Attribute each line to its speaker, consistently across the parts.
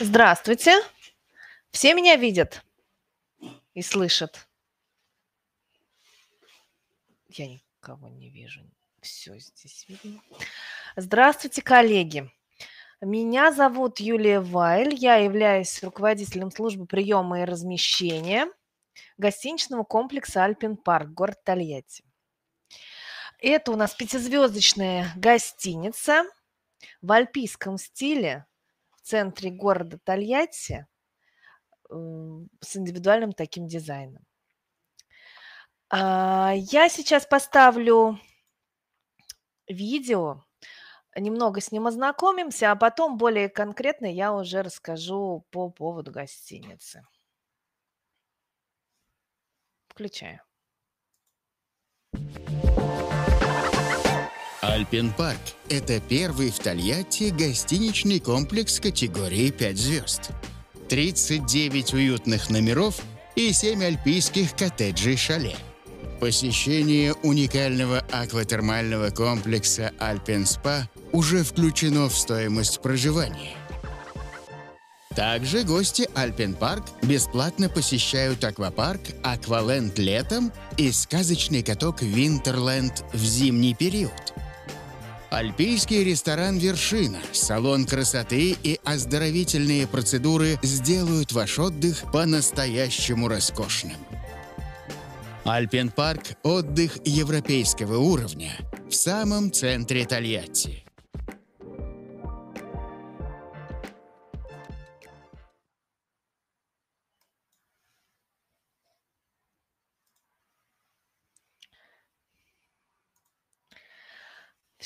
Speaker 1: Здравствуйте. Все меня видят и слышат?
Speaker 2: Я никого не вижу. Все здесь видно. Здравствуйте, коллеги. Меня зовут Юлия Вайль. Я являюсь руководителем службы приема и размещения гостиничного комплекса «Альпин Парк», город Тольятти. Это у нас пятизвездочная гостиница в альпийском стиле – центре города Тольятти с индивидуальным таким дизайном. А, я сейчас поставлю видео, немного с ним ознакомимся, а потом более конкретно я уже расскажу по поводу гостиницы. Включаю.
Speaker 1: «Альпин-парк» — это первый в Тольятти гостиничный комплекс категории 5 звезд. 39 уютных номеров и 7 альпийских коттеджей-шале. Посещение уникального акватермального комплекса «Альпин-спа» уже включено в стоимость проживания. Также гости Альпенпарк бесплатно посещают аквапарк «Акваленд» летом и сказочный каток «Винтерленд» в зимний период – Альпийский ресторан «Вершина», салон красоты и оздоровительные процедуры сделают ваш отдых по-настоящему роскошным. Альпенпарк – отдых европейского уровня в самом центре Тольятти.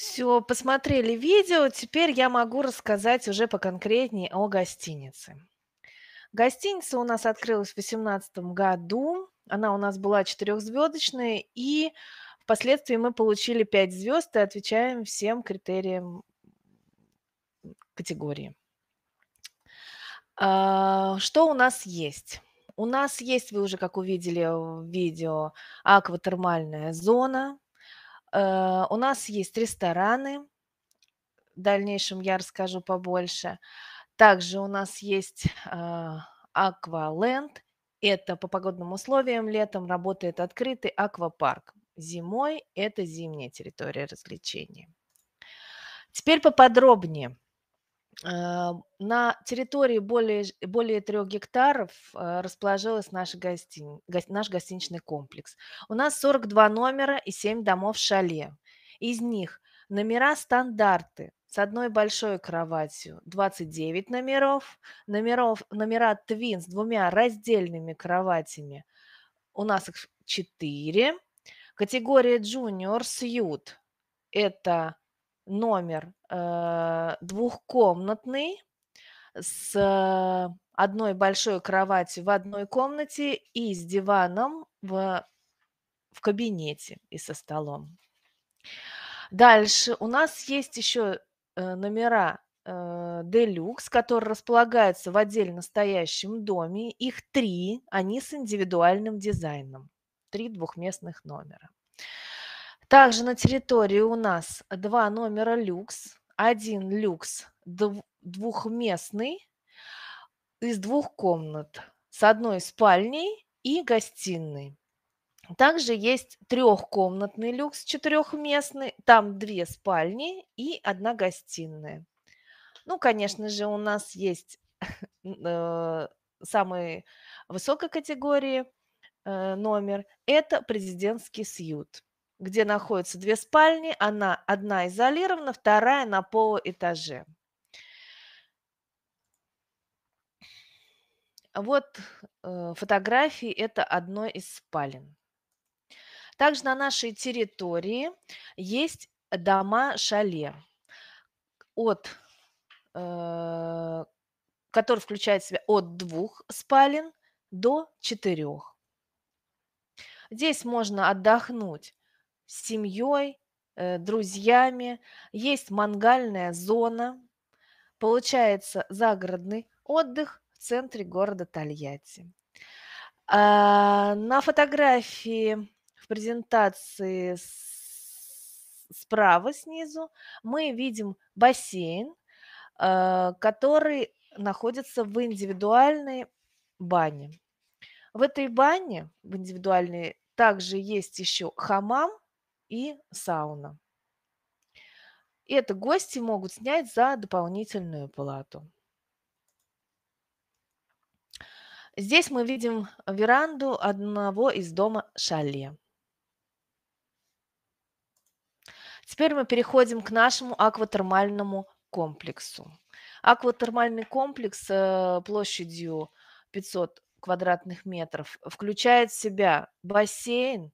Speaker 2: Все, посмотрели видео. Теперь я могу рассказать уже поконкретнее о гостинице. Гостиница у нас открылась в 2018 году. Она у нас была четырехзвездочная, и впоследствии мы получили 5 звезд и отвечаем всем критериям категории. А, что у нас есть? У нас есть, вы уже как увидели в видео, акватермальная зона – Э, у нас есть рестораны, в дальнейшем я расскажу побольше. Также у нас есть э, акваленд, это по погодным условиям летом работает открытый аквапарк. Зимой это зимняя территория развлечений. Теперь поподробнее – Э, на территории более, более трех гектаров э, расположилась наш гостин, наш гостиничный комплекс. У нас 42 номера и 7 домов шале. Из них номера стандарты с одной большой кроватью 29 номеров, номеров номера твин с двумя раздельными кроватями у нас их 4. Категория junior сьют – это номер э, двухкомнатный с э, одной большой кроватью в одной комнате и с диваном в, в кабинете и со столом. Дальше у нас есть еще э, номера э, Делюкс, которые располагаются в отдельно стоящем доме. Их три, они с индивидуальным дизайном. Три двухместных номера. Также на территории у нас два номера люкс. Один люкс двухместный из двух комнат с одной спальней и гостиной. Также есть трехкомнатный люкс четырехместный, там две спальни и одна гостиная. Ну, конечно же, у нас есть э, самой высокой категории э, номер. Это президентский сьют где находятся две спальни. Она одна изолирована, вторая на полуэтаже. Вот э, фотографии – это одной из спален. Также на нашей территории есть дома-шале, от, э, который включает в себя от двух спален до четырех. Здесь можно отдохнуть с семьей, э, друзьями. Есть мангальная зона, получается загородный отдых в центре города Тольятти. А, на фотографии в презентации справа снизу мы видим бассейн, э, который находится в индивидуальной бане. В этой бане, в индивидуальной, также есть еще хамам и сауна. Это гости могут снять за дополнительную плату. Здесь мы видим веранду одного из дома шале. Теперь мы переходим к нашему акватермальному комплексу. Акватермальный комплекс э, площадью 500 квадратных метров включает в себя бассейн,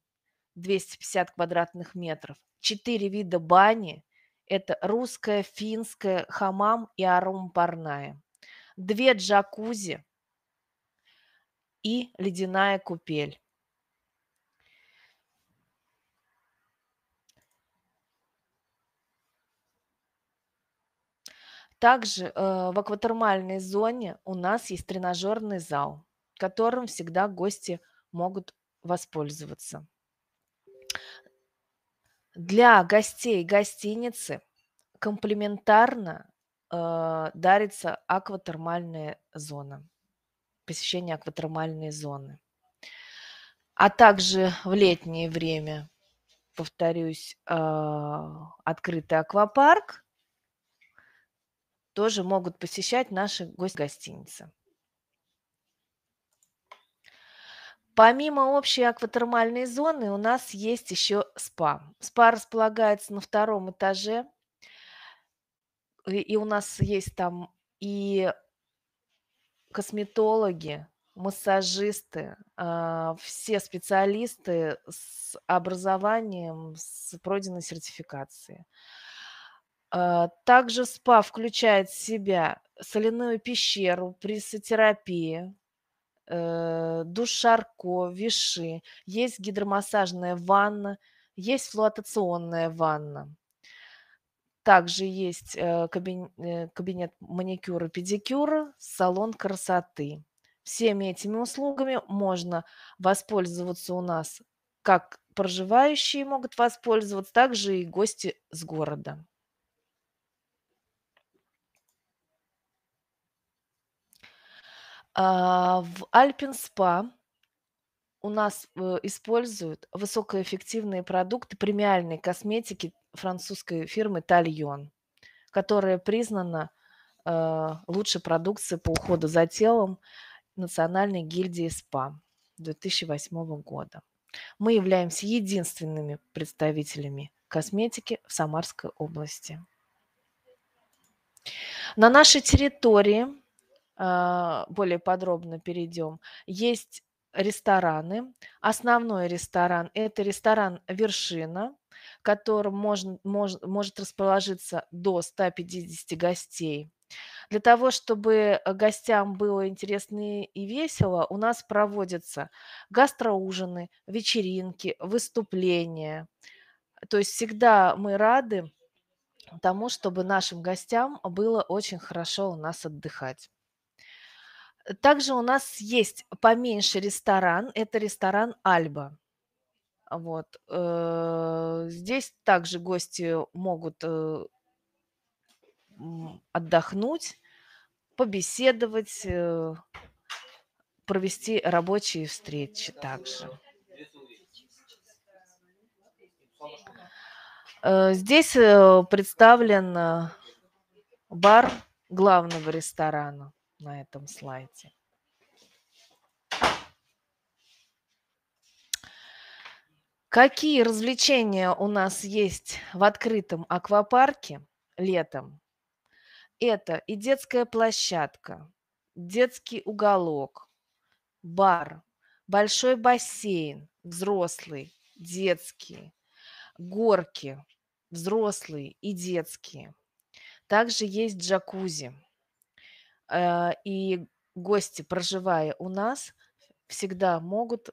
Speaker 2: 250 квадратных метров. Четыре вида бани – это русская, финская, хамам и арум-парная. Две джакузи и ледяная купель. Также э, в акватермальной зоне у нас есть тренажерный зал, которым всегда гости могут воспользоваться. Для гостей гостиницы комплементарно э, дарится акватермальная зона, посещение акватермальной зоны. А также в летнее время, повторюсь, э, открытый аквапарк – тоже могут посещать наши гости гостиницы Помимо общей акватермальной зоны у нас есть еще спа. Спа располагается на втором этаже, и у нас есть там и косметологи, массажисты, а, все специалисты с образованием, с пройденной сертификацией. А, также СПА включает в себя соляную пещеру, прессотерапию, Э, душарко, Шарко, Виши, есть гидромассажная ванна, есть флуатационная ванна. Также есть э, кабинет, э, кабинет маникюра, педикюра, салон красоты. Всеми этими услугами можно воспользоваться у нас как проживающие могут воспользоваться, также и гости с города. А, в Альпинспа у нас э, используют высокоэффективные продукты премиальной косметики французской фирмы Тальон, которая признана э, лучшей продукцией по уходу за телом Национальной гильдии СПА 2008 года. Мы являемся единственными представителями косметики в Самарской области. На нашей территории а, более подробно перейдем. Есть рестораны. Основной ресторан – это ресторан «Вершина», в котором можно, может, может расположиться до 150 гостей. Для того, чтобы э, гостям было интересно и весело, у нас проводятся гастроужины, вечеринки, выступления. То есть всегда мы рады тому, чтобы нашим гостям было очень хорошо у нас отдыхать. Также у нас есть поменьше ресторан, это ресторан Альба. Вот. Э, здесь также гости могут э, отдохнуть, побеседовать, э, провести рабочие встречи также. Здесь представлен бар главного ресторана на этом слайде. Какие развлечения у нас есть в открытом аквапарке летом? Это и детская площадка, детский уголок, бар, большой бассейн, взрослый, детский, горки, взрослые и детские. Также есть джакузи – Э, и гости, проживая у нас, всегда могут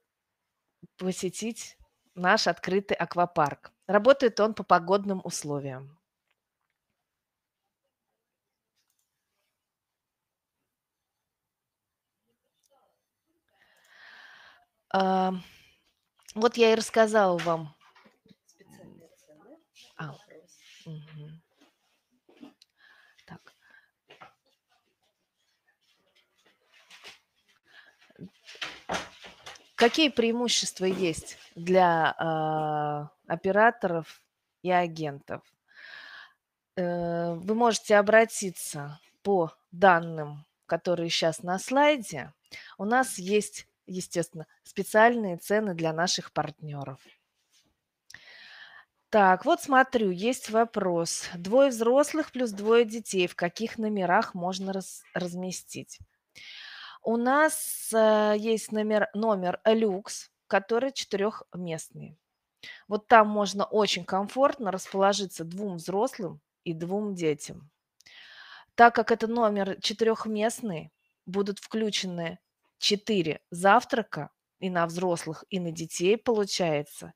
Speaker 2: посетить наш открытый аквапарк. Работает он по погодным условиям. А, вот я и рассказала вам. А, угу. Какие преимущества есть для э, операторов и агентов? Э, вы можете обратиться по данным, которые сейчас на слайде. У нас есть, естественно, специальные цены для наших партнеров. Так, вот смотрю, есть вопрос. Двое взрослых плюс двое детей. В каких номерах можно раз, разместить? У нас э, есть номер, номер люкс, который четырехместный. Вот там можно очень комфортно расположиться двум взрослым и двум детям. Так как это номер четырехместный, будут включены четыре завтрака и на взрослых, и на детей получается.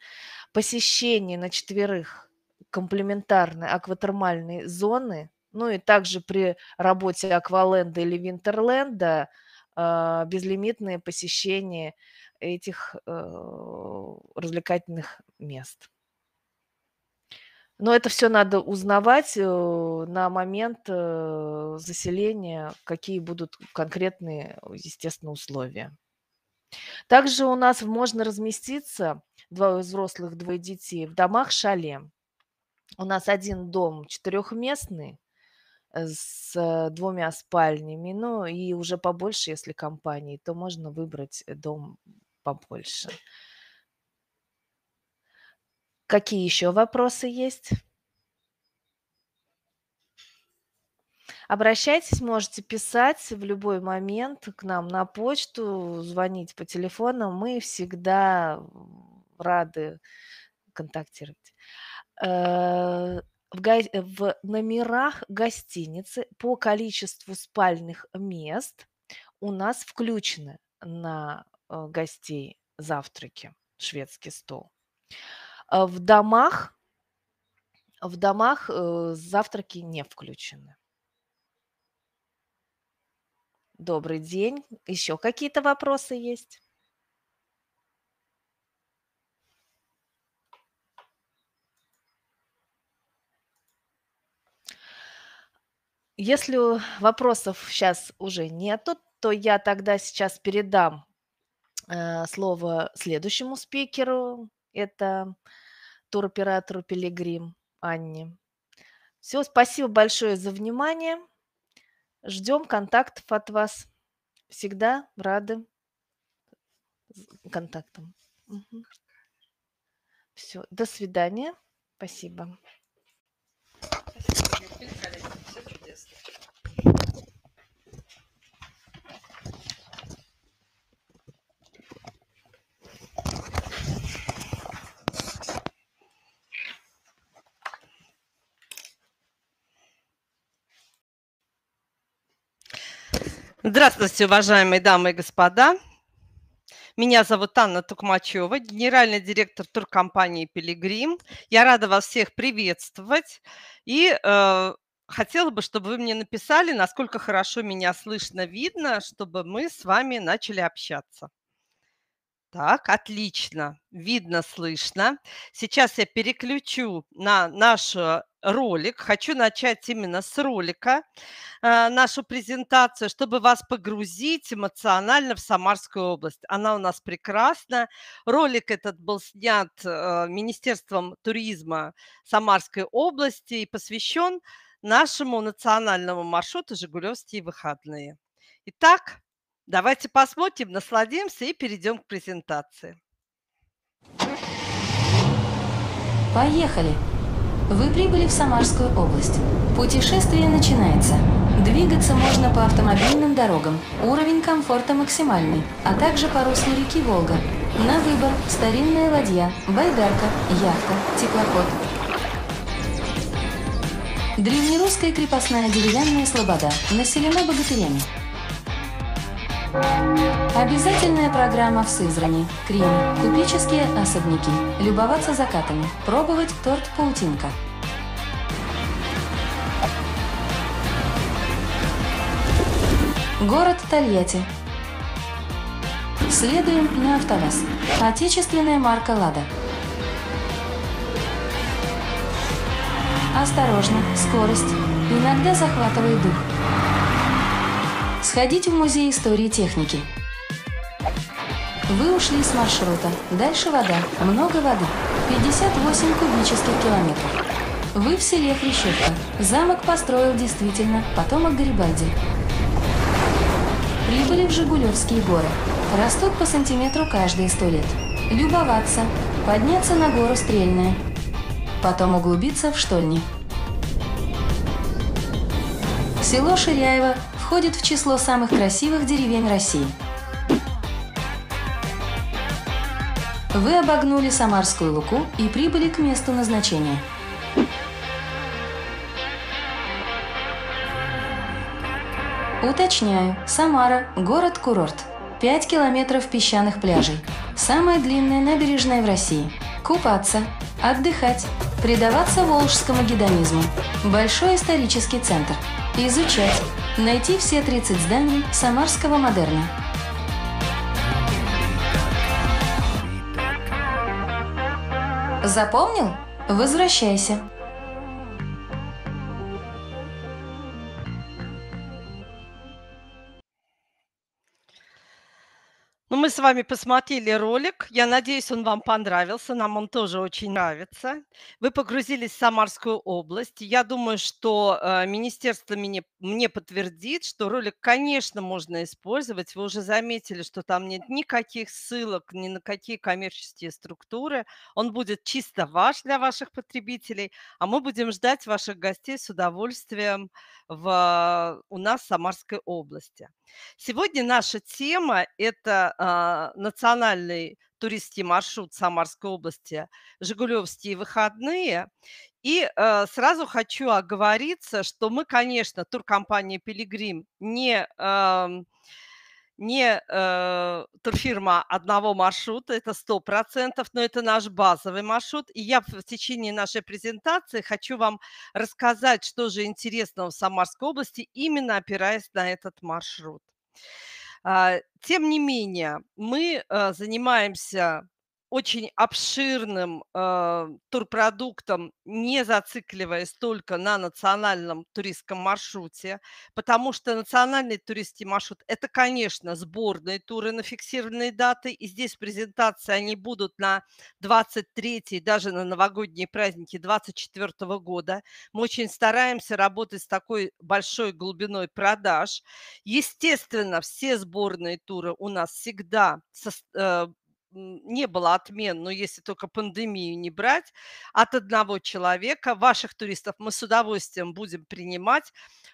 Speaker 2: Посещение на четверых комплементарной акватермальной зоны, ну и также при работе акваленда или винтерленда – а, безлимитное посещение этих э, развлекательных мест. Но это все надо узнавать э, на момент э, заселения, какие будут конкретные, естественно, условия. Также у нас можно разместиться, двое взрослых, двое детей, в домах шале. У нас один дом четырехместный, с э, двумя спальнями, ну и уже побольше, если компании, то можно выбрать э, дом побольше. Какие еще вопросы есть? Обращайтесь, можете писать в любой момент к нам на почту, звонить по телефону. Мы всегда рады контактировать. Э, в, го... Э, в номерах гостиницы по количеству спальных мест у нас включены на э, гостей завтраки, шведский стол. А в домах, в домах э, завтраки не включены. Добрый день. Еще какие-то вопросы есть? Если вопросов сейчас уже нету, то я тогда сейчас передам э, слово следующему спикеру. Это туроператору Пилигрим Анне. Все, спасибо большое за внимание. Ждем контактов от вас. Всегда рады контактам. Угу. Все, до свидания. Спасибо.
Speaker 3: Здравствуйте, уважаемые дамы и господа. Меня зовут Анна Тукмачева, генеральный директор туркомпании «Пилигрим». Я рада вас всех приветствовать и э, хотела бы, чтобы вы мне написали, насколько хорошо меня слышно, видно, чтобы мы с вами начали общаться. Так, отлично. Видно, слышно. Сейчас я переключу на нашу ролик. Хочу начать именно с ролика э, нашу презентацию, чтобы вас погрузить эмоционально в Самарскую область. Она у нас прекрасна. Ролик этот был снят э, Министерством туризма Самарской области и посвящен нашему национальному маршруту «Жигулевские выходные». Итак, давайте посмотрим, насладимся и перейдем к презентации.
Speaker 1: Поехали! Вы прибыли в Самарскую область. Путешествие начинается. Двигаться можно по автомобильным дорогам, уровень комфорта максимальный, а также по руслу реки Волга. На выбор старинная ладья, байдарка, яхта, теплоход. Древнерусская крепостная деревянная слобода населена богатырями. Обязательная программа в Сызрани. Крим. Купеческие особняки. Любоваться закатами. Пробовать торт «Паутинка». Город Тольятти. Следуем на автобус. Отечественная марка «Лада». Осторожно, скорость. Иногда захватывает дух. Сходите в Музей истории техники. Вы ушли с маршрута. Дальше вода. Много воды. 58 кубических километров. Вы в селе Хрещевка. Замок построил действительно потомок Гарибальди. Прибыли в Жигулевские горы. Растут по сантиметру каждые сто лет. Любоваться, подняться на гору Стрельная, потом углубиться в штольни. Село Ширяево входит в число самых красивых деревень России. Вы обогнули Самарскую Луку и прибыли к месту назначения. Уточняю, Самара – город-курорт. 5 километров песчаных пляжей. Самая длинная набережная в России. Купаться, отдыхать, предаваться волжскому гедонизму. Большой исторический центр – Изучать. Найти все 30 зданий Самарского модерна. Запомнил? Возвращайся.
Speaker 3: мы с вами посмотрели ролик. Я надеюсь, он вам понравился. Нам он тоже очень нравится. Вы погрузились в Самарскую область. Я думаю, что э, министерство мне, мне подтвердит, что ролик, конечно, можно использовать. Вы уже заметили, что там нет никаких ссылок ни на какие коммерческие структуры. Он будет чисто ваш для ваших потребителей. А мы будем ждать ваших гостей с удовольствием в, э, у нас в Самарской области. Сегодня наша тема – это э, а, национальный туристский маршрут Самарской области «Жигулевские выходные». И э, сразу хочу оговориться, что мы, конечно, туркомпания «Пилигрим» не, э, не э, турфирма одного маршрута, это 100%, но это наш базовый маршрут. И я в течение нашей презентации хочу вам рассказать, что же интересного в Самарской области, именно опираясь на этот маршрут. А, тем не менее, мы э, занимаемся очень обширным э, турпродуктом, не зацикливаясь только на национальном туристском маршруте, потому что национальный туристический маршрут – это, конечно, сборные туры на фиксированные даты, и здесь презентации они будут на 23 даже на новогодние праздники 24 -го года. Мы очень стараемся работать с такой большой глубиной продаж. Естественно, все сборные туры у нас всегда со, э, не было отмен, но если только пандемию не брать, от одного человека. Ваших туристов мы с удовольствием будем принимать.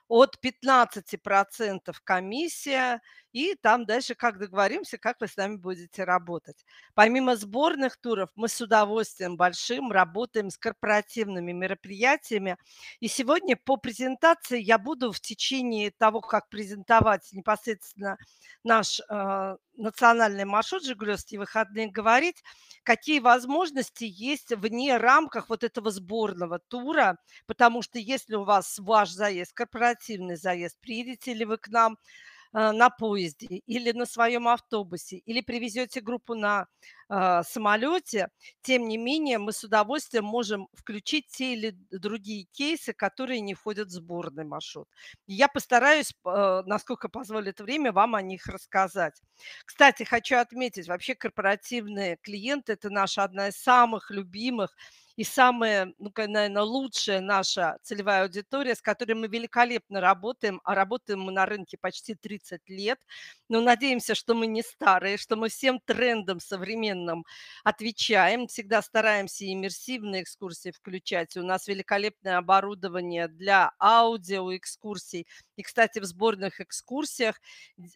Speaker 3: От 15% комиссия – и там дальше как договоримся, как вы с нами будете работать. Помимо сборных туров, мы с удовольствием большим работаем с корпоративными мероприятиями. И сегодня по презентации я буду в течение того, как презентовать непосредственно наш э, национальный маршрут «Жигулевские выходные» говорить, какие возможности есть вне рамках вот этого сборного тура, потому что если у вас ваш заезд, корпоративный заезд, приедете ли вы к нам – а, на поезде или на своем автобусе, или привезете группу на а, самолете, тем не менее мы с удовольствием можем включить те или другие кейсы, которые не входят в сборный маршрут. Я постараюсь, а, насколько позволит время, вам о них рассказать. Кстати, хочу отметить, вообще корпоративные клиенты – это наша одна из самых любимых и самая, ну, наверное, лучшая наша целевая аудитория, с которой мы великолепно работаем, а работаем мы на рынке почти 30 лет. Но надеемся, что мы не старые, что мы всем трендам современным отвечаем. Всегда стараемся иммерсивные экскурсии включать. У нас великолепное оборудование для аудиоэкскурсий. И, кстати, в сборных экскурсиях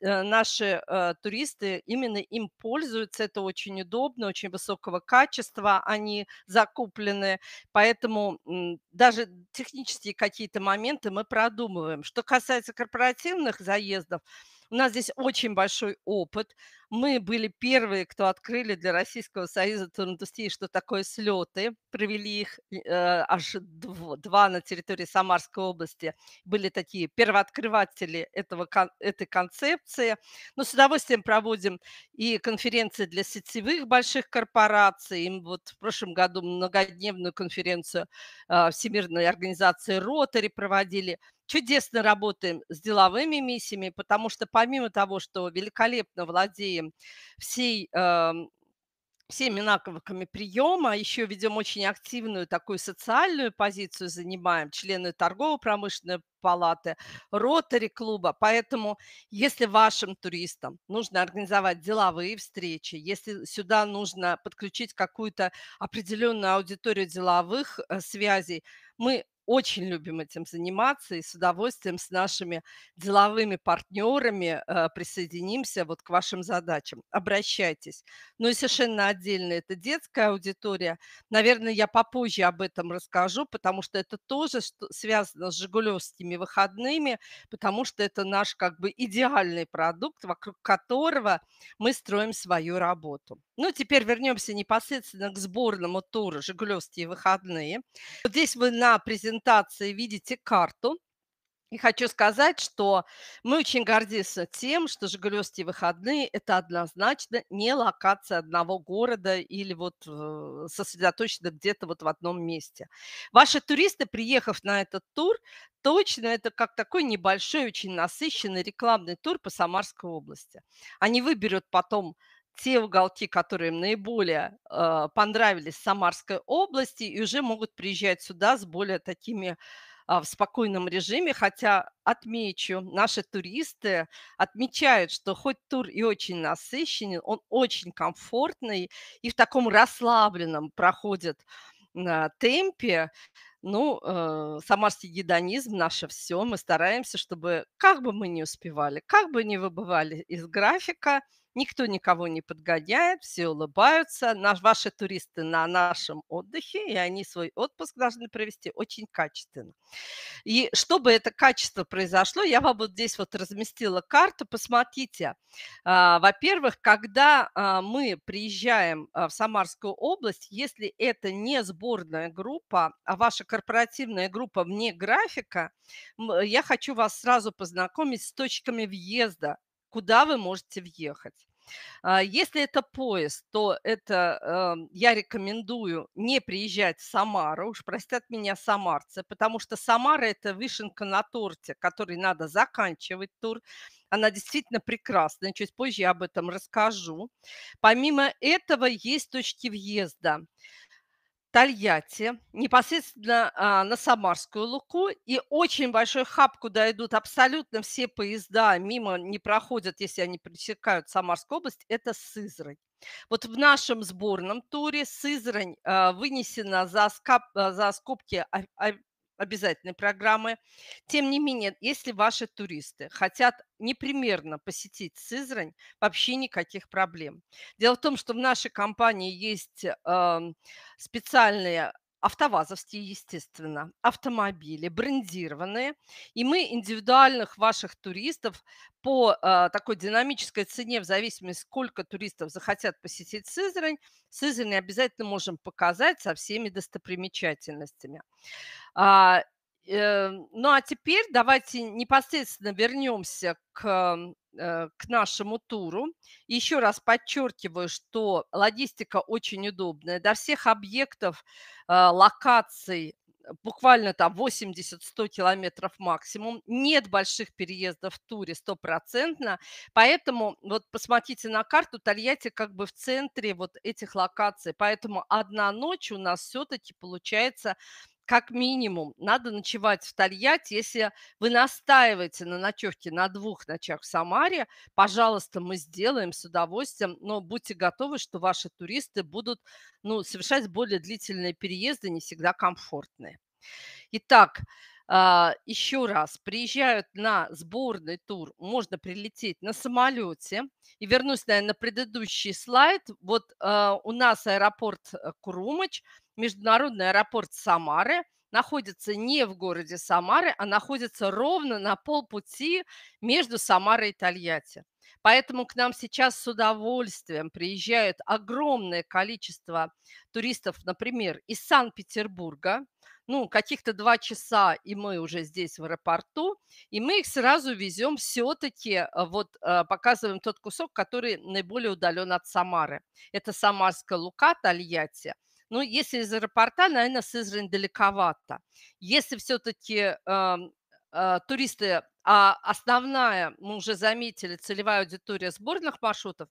Speaker 3: э, наши э, туристы именно им пользуются. Это очень удобно, очень высокого качества. Они закуплены подготовлены, поэтому даже технические какие-то моменты мы продумываем. Что касается корпоративных заездов, у нас здесь очень большой опыт. Мы были первые, кто открыли для Российского союза туриндустрии, что такое слеты. Провели их э, аж два на территории Самарской области. Были такие первооткрыватели этого, этой концепции. Но с удовольствием проводим и конференции для сетевых больших корпораций. Им вот в прошлом году многодневную конференцию э, Всемирной организации «Ротари» проводили – чудесно работаем с деловыми миссиями, потому что помимо того, что великолепно владеем всей эм, всеми навыками приема, еще ведем очень активную такую социальную позицию, занимаем члены торгово-промышленной палаты, ротари клуба. Поэтому, если вашим туристам нужно организовать деловые встречи, если сюда нужно подключить какую-то определенную аудиторию деловых э, связей, мы очень любим этим заниматься и с удовольствием с нашими деловыми партнерами э, присоединимся вот к вашим задачам. Обращайтесь. Ну и совершенно отдельно это детская аудитория. Наверное, я попозже об этом расскажу, потому что это тоже связано с «Жигулевскими выходными», потому что это наш как бы идеальный продукт, вокруг которого мы строим свою работу. Ну, теперь вернемся непосредственно к сборному туру «Жигулевские выходные». Вот здесь вы на презентации презентации видите карту. И хочу сказать, что мы очень гордимся тем, что Жигулевские выходные – это однозначно не локация одного города или вот э, сосредоточена где-то вот в одном месте. Ваши туристы, приехав на этот тур, точно это как такой небольшой, очень насыщенный рекламный тур по Самарской области. Они выберут потом те уголки, которые им наиболее э, понравились Самарской области, и уже могут приезжать сюда с более такими а, в спокойном режиме, хотя отмечу, наши туристы отмечают, что хоть тур и очень насыщенный, он очень комфортный и в таком расслабленном проходит а, темпе. Ну, э, самарский гедонизм наше все. Мы стараемся, чтобы как бы мы не успевали, как бы не выбывали из графика – Никто никого не подгоняет, все улыбаются. Наш, ваши туристы на нашем отдыхе, и они свой отпуск должны провести очень качественно. И чтобы это качество произошло, я вам вот здесь вот разместила карту. Посмотрите, а, во-первых, когда а, мы приезжаем а, в Самарскую область, если это не сборная группа, а ваша корпоративная группа вне графика, я хочу вас сразу познакомить с точками въезда куда вы можете въехать. А, если это поезд, то это эм, я рекомендую не приезжать в Самару, уж простят меня самарцы, потому что Самара – это вишенка на торте, который надо заканчивать тур. Она действительно прекрасная, чуть позже я об этом расскажу. Помимо этого есть точки въезда. Тольятти, непосредственно а, на Самарскую Луку. И очень большой хаб, куда идут абсолютно все поезда, мимо не проходят, если они пересекают Самарскую область, это Сызрань. Вот в нашем сборном туре Сызрань а, вынесена за, скоб, а, за скобки обязательной программы. Тем не менее, если ваши туристы хотят непримерно посетить Сызрань, вообще никаких проблем. Дело в том, что в нашей компании есть э, специальные автовазовские, естественно, автомобили, брендированные. И мы индивидуальных ваших туристов по э, такой динамической цене, в зависимости, сколько туристов захотят посетить Сызрань, Сызрань обязательно можем показать со всеми достопримечательностями. А, э, ну а теперь давайте непосредственно вернемся к Э, к нашему туру. Еще раз подчеркиваю, что логистика очень удобная. До всех объектов, э, локаций э, буквально там 80-100 километров максимум. Нет больших переездов в туре стопроцентно. Поэтому вот посмотрите на карту, Тольятти как бы в центре вот этих локаций. Поэтому одна ночь у нас все-таки получается как минимум надо ночевать в Тольятти. Если вы настаиваете на ночевке на двух ночах в Самаре, пожалуйста, мы сделаем с удовольствием, но будьте готовы, что ваши туристы будут ну, совершать более длительные переезды, не всегда комфортные. Итак, а, еще раз, приезжают на сборный тур, можно прилететь на самолете. И вернусь, наверное, на предыдущий слайд. Вот а, у нас аэропорт э, Курумыч – международный аэропорт Самары находится не в городе Самары, а находится ровно на полпути между Самарой и Тольятти. Поэтому к нам сейчас с удовольствием приезжают огромное количество туристов, например, из Санкт-Петербурга. Ну, каких-то два часа, и мы уже здесь в аэропорту. И мы их сразу везем все-таки, э, вот э, показываем тот кусок, который наиболее удален от Самары. Это Самарская Лука, Тольятти – ну, если из аэропорта, наверное, Сызрань далековато. Если все-таки э, э, а, туристы а основная, мы уже заметили, целевая аудитория сборных маршрутов,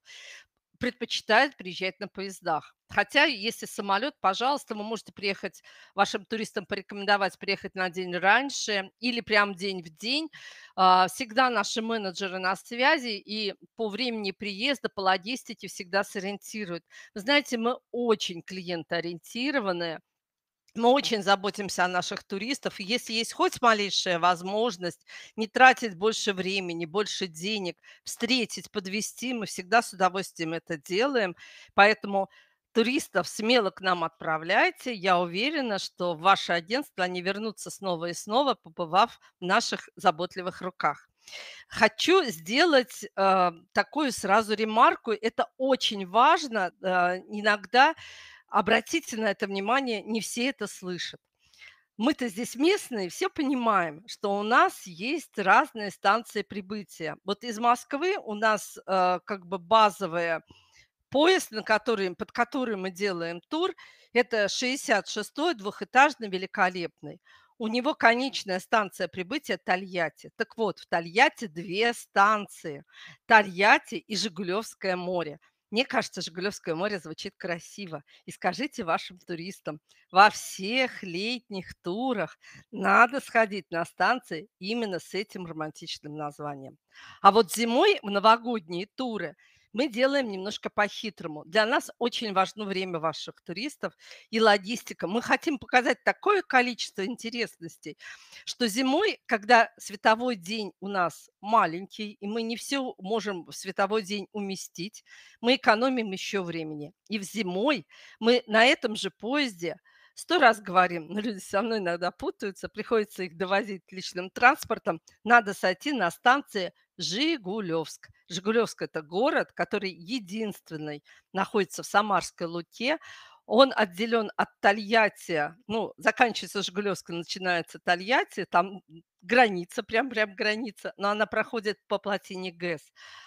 Speaker 3: предпочитает приезжать на поездах. Хотя, если самолет, пожалуйста, вы можете приехать, вашим туристам порекомендовать приехать на день раньше или прям день в день. А, всегда наши менеджеры на связи и по времени приезда, по логистике всегда сориентируют. Вы знаете, мы очень клиентоориентированы, мы очень заботимся о наших туристов. если есть хоть малейшая возможность не тратить больше времени, больше денег, встретить, подвести, мы всегда с удовольствием это делаем. Поэтому туристов смело к нам отправляйте. Я уверена, что ваше агентство они вернутся снова и снова, побывав в наших заботливых руках. Хочу сделать э, такую сразу ремарку. Это очень важно. Э, иногда Обратите на это внимание, не все это слышат. Мы-то здесь местные, все понимаем, что у нас есть разные станции прибытия. Вот из Москвы у нас э, как бы базовая поезд, на который, под который мы делаем тур, это 66-й двухэтажный великолепный. У него конечная станция прибытия Тольятти. Так вот, в Тольятти две станции – Тольятти и Жигулевское море – мне кажется, Жигулевское море звучит красиво. И скажите вашим туристам, во всех летних турах надо сходить на станции именно с этим романтичным названием. А вот зимой в новогодние туры – мы делаем немножко по-хитрому. Для нас очень важно время ваших туристов и логистика. Мы хотим показать такое количество интересностей, что зимой, когда световой день у нас маленький, и мы не все можем в световой день уместить, мы экономим еще времени. И в зимой мы на этом же поезде сто раз говорим, но люди со мной иногда путаются, приходится их довозить личным транспортом, надо сойти на станции – Жигулевск. Жигулевск – это город, который единственный находится в Самарской Луке. Он отделен от Тольятти, ну, заканчивается Жигулевск, начинается Тольятти, там граница, прям-прям граница, но она проходит по плотине ГЭС.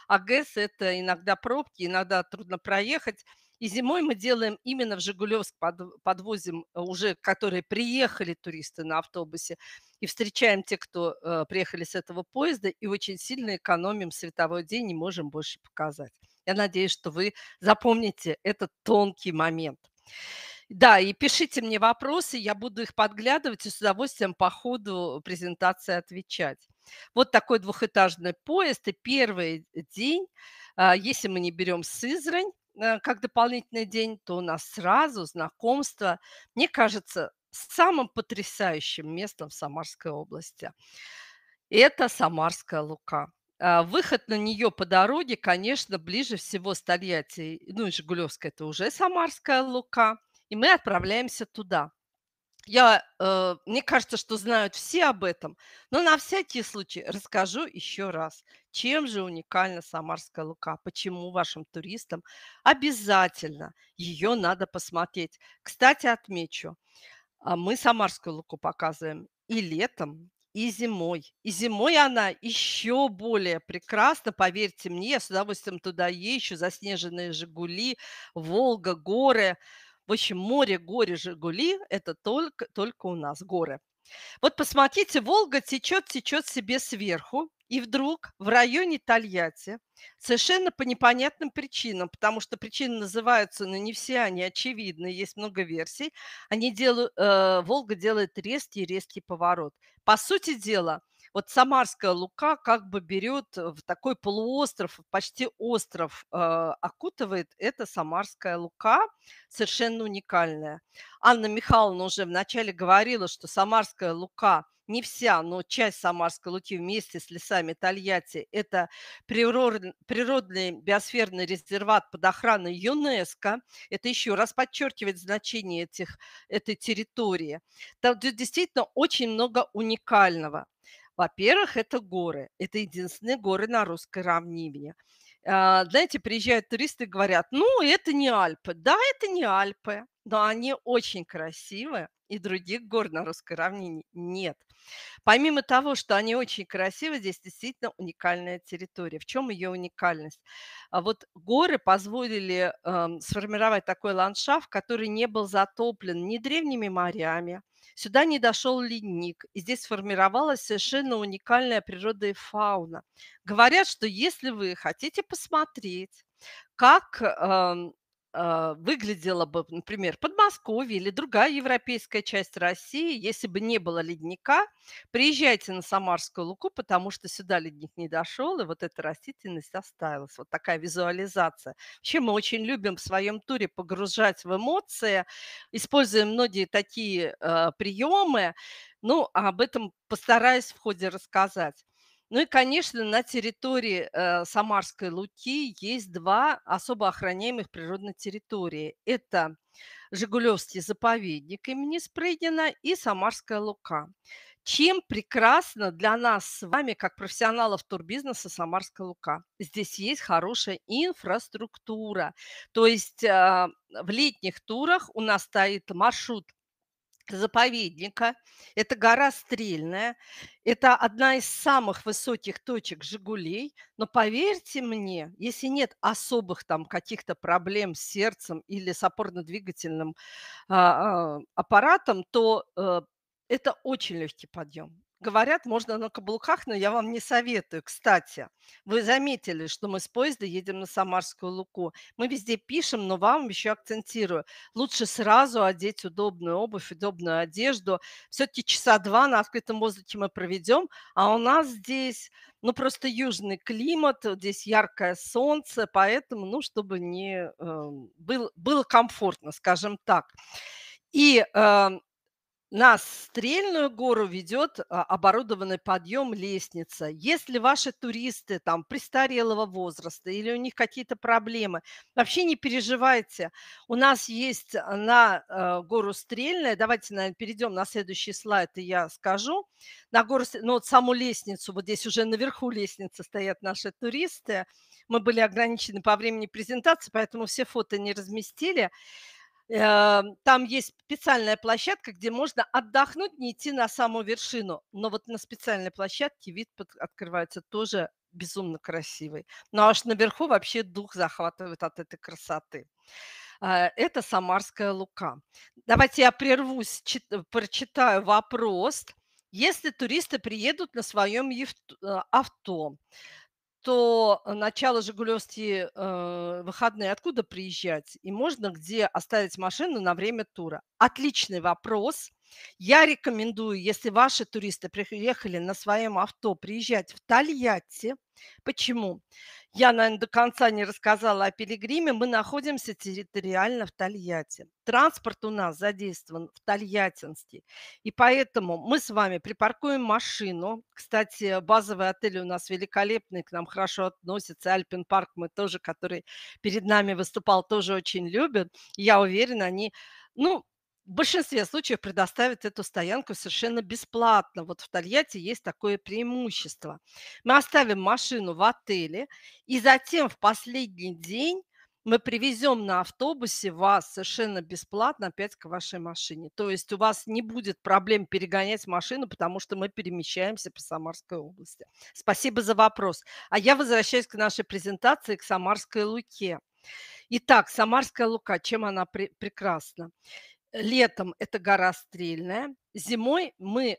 Speaker 3: А ГЭС – это иногда пробки, иногда трудно проехать – и зимой мы делаем именно в Жигулевск, под, подвозим э, уже, которые приехали туристы на автобусе, и встречаем те, кто э, приехали с этого поезда, и очень сильно экономим световой день, не можем больше показать. Я надеюсь, что вы запомните этот тонкий момент. Да, и пишите мне вопросы, я буду их подглядывать и с удовольствием по ходу презентации отвечать. Вот такой двухэтажный поезд, и первый день, а, если мы не берем Сызрань, Э, как дополнительный день, то у нас сразу знакомство, мне кажется, самым потрясающим местом в Самарской области. Это Самарская Лука. А, выход на нее по дороге, конечно, ближе всего с Тольятти, ну и Жигулевская, это уже Самарская Лука. И мы отправляемся туда я, э, мне кажется, что знают все об этом, но на всякий случай расскажу еще раз, чем же уникальна Самарская Лука, почему вашим туристам обязательно ее надо посмотреть. Кстати, отмечу, а, мы Самарскую Луку показываем и летом, и зимой. И зимой она еще более прекрасна, поверьте мне, я с удовольствием туда езжу, заснеженные «Жигули», «Волга», «Горы», в общем, море, горе, Жигули – это только, только у нас горы. Вот посмотрите, Волга течет, течет себе сверху, и вдруг в районе Тольятти совершенно по непонятным причинам, потому что причины называются, но ну, не все они очевидны, есть много версий, они делают, э, Волга делает резкий-резкий поворот. По сути дела, вот Самарская Лука как бы берет э, в такой полуостров, почти остров э, окутывает, это Самарская Лука, совершенно уникальная. Анна Михайловна уже вначале говорила, что Самарская Лука не вся, но часть Самарской Луки вместе с лесами Тольятти – это природный биосферный резерват под охраной ЮНЕСКО. Это еще раз подчеркивает значение этих, этой территории. Там действительно очень много уникального. Во-первых, это горы. Это единственные горы на русской равнине. А, знаете, приезжают туристы и говорят, ну, это не Альпы. Да, это не Альпы, но они очень красивые, и других гор на русской равнине нет. Помимо того, что они очень красивы, здесь действительно уникальная территория. В чем ее уникальность? А вот горы позволили э, сформировать такой ландшафт, который не был затоплен ни древними морями, Сюда не дошел ледник, и здесь сформировалась совершенно уникальная природа и фауна. Говорят, что если вы хотите посмотреть, как эм, а, выглядела бы, например, Подмосковье или другая европейская часть России, если бы не было ледника, приезжайте на Самарскую Луку, потому что сюда ледник не дошел, и вот эта растительность осталась. Вот такая визуализация. Вообще мы очень любим в своем туре погружать в эмоции, используем многие такие э, приемы, ну, а об этом постараюсь в ходе рассказать. Ну и, конечно, на территории э, Самарской Луки есть два особо охраняемых природной территории. Это Жигулевский заповедник имени Спрыгина и Самарская Лука. Чем прекрасно для нас с вами, как профессионалов турбизнеса Самарская Лука? Здесь есть хорошая инфраструктура. То есть э, в летних турах у нас стоит маршрут заповедника. Это гора Стрельная. Это одна из самых высоких точек «Жигулей». Но поверьте мне, если нет особых там каких-то проблем с сердцем или с опорно-двигательным а, а, аппаратом, то э, это очень легкий подъем говорят, можно на каблуках, но я вам не советую. Кстати, вы заметили, что мы с поезда едем на Самарскую Луку. Мы везде пишем, но вам еще акцентирую. Лучше сразу одеть удобную обувь, удобную одежду. Все-таки часа два на открытом воздухе мы проведем, а у нас здесь, ну, просто южный климат, здесь яркое солнце, поэтому, ну, чтобы не э, был, было комфортно, скажем так. И э, на Стрельную гору ведет а, оборудованный подъем лестница. Если ваши туристы там престарелого возраста или у них какие-то проблемы, вообще не переживайте. У нас есть а, на а, гору Стрельная, давайте, наверное, перейдем на следующий слайд, и я скажу. На гору, ну, вот саму лестницу, вот здесь уже наверху лестницы стоят наши туристы. Мы были ограничены по времени презентации, поэтому все фото не разместили. Э, там есть специальная площадка, где можно отдохнуть, не идти на саму вершину. Но вот на специальной площадке вид открывается тоже безумно красивый. Но ну, а аж наверху вообще дух захватывает от этой красоты. Э, это Самарская Лука. Давайте я прервусь, э, прочитаю вопрос. Если туристы приедут на своем авто, то э, начало «Жигулевские» э, выходные, откуда приезжать? И можно где оставить машину на время тура? Отличный вопрос. Я рекомендую, если ваши туристы приехали на своем авто, приезжать в Тольятти. Почему? Я, наверное, до конца не рассказала о Пилигриме. Мы находимся территориально в Тольятти. Транспорт у нас задействован в Тольяттинске. И поэтому мы с вами припаркуем машину. Кстати, базовые отели у нас великолепные, к нам хорошо относятся. Альпин парк мы тоже, который перед нами выступал, тоже очень любят. Я уверена, они ну, в большинстве случаев предоставят эту стоянку совершенно бесплатно. Вот в Тольятти есть такое преимущество. Мы оставим машину в отеле, и затем в последний день мы привезем на автобусе вас совершенно бесплатно опять к вашей машине. То есть у вас не будет проблем перегонять машину, потому что мы перемещаемся по Самарской области. Спасибо за вопрос. А я возвращаюсь к нашей презентации, к Самарской Луке. Итак, Самарская Лука, чем она при- прекрасна? летом это гора Стрельная. Зимой мы, э,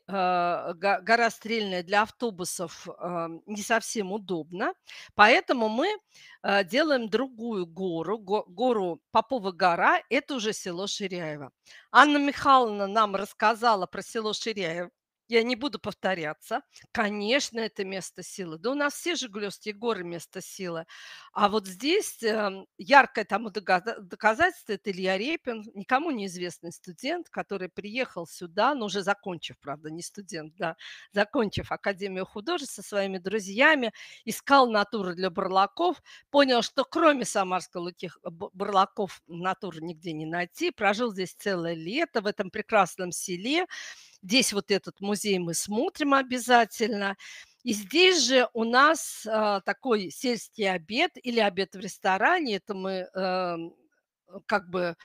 Speaker 3: гора Стрельная для автобусов э, не совсем удобно, поэтому мы э, делаем другую гору, гору Попова гора, это уже село Ширяево. Анна Михайловна нам рассказала про село Ширяево, я не буду повторяться. Конечно, это место силы. Да у нас все же Жигулевские горы место силы. А вот здесь эм, яркое тому доказательство – это Илья Репин, никому неизвестный студент, который приехал сюда, но уже закончив, правда, не студент, да, закончив Академию художеств со своими друзьями, искал натуры для барлаков, понял, что кроме самарско-луких э, барлаков натуры нигде не найти, прожил здесь целое лето в этом прекрасном селе, Здесь вот этот музей мы смотрим обязательно. И здесь же у нас э, такой сельский обед или обед в ресторане. Это мы э, как бы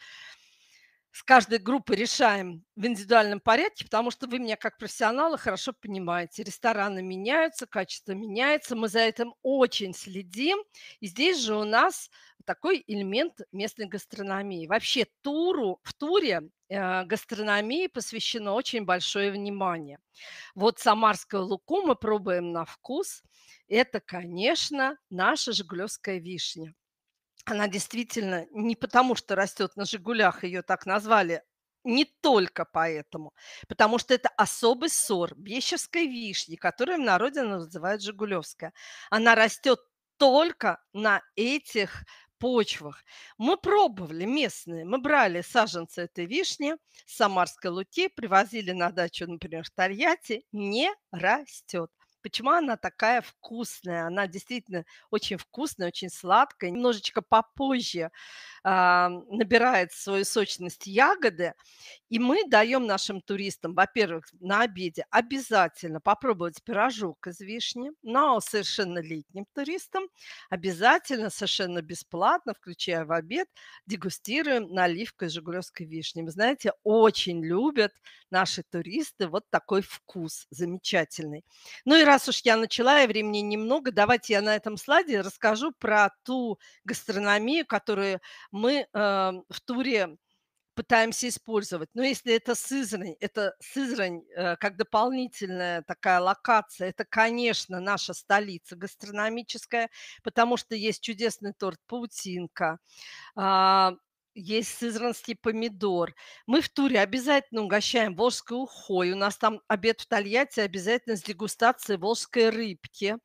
Speaker 3: с каждой группы решаем в индивидуальном порядке, потому что вы меня как профессионала хорошо понимаете. Рестораны меняются, качество меняется, мы за этим очень следим. И здесь же у нас такой элемент местной гастрономии. Вообще туру, в туре э, гастрономии посвящено очень большое внимание. Вот самарскую луку мы пробуем на вкус. Это, конечно, наша жигулевская вишня. Она действительно не потому, что растет на Жигулях, ее так назвали, не только поэтому, потому что это особый сор бещевской вишни, которую в народе называют жигулевская. Она растет только на этих почвах. Мы пробовали местные, мы брали саженцы этой вишни с Самарской Луки, привозили на дачу, например, в Тольятти, не растет. Почему она такая вкусная? Она действительно очень вкусная, очень сладкая. Немножечко попозже а, набирает свою сочность ягоды, и мы даем нашим туристам, во-первых, на обеде обязательно попробовать пирожок из вишни, но совершеннолетним туристам обязательно совершенно бесплатно, включая в обед, дегустируем наливкой жигулевской вишни. Вы знаете, очень любят наши туристы вот такой вкус замечательный. Ну и раз уж я начала, и времени немного, давайте я на этом слайде расскажу про ту гастрономию, которую мы эм, в туре пытаемся использовать. Но если это Сызрань, это Сызрань э, как дополнительная такая локация, это, конечно, наша столица гастрономическая, потому что есть чудесный торт «Паутинка», а, есть сызранский помидор. Мы в туре обязательно угощаем волжской ухой. У нас там обед в Тольятти обязательно с дегустацией волжской рыбки.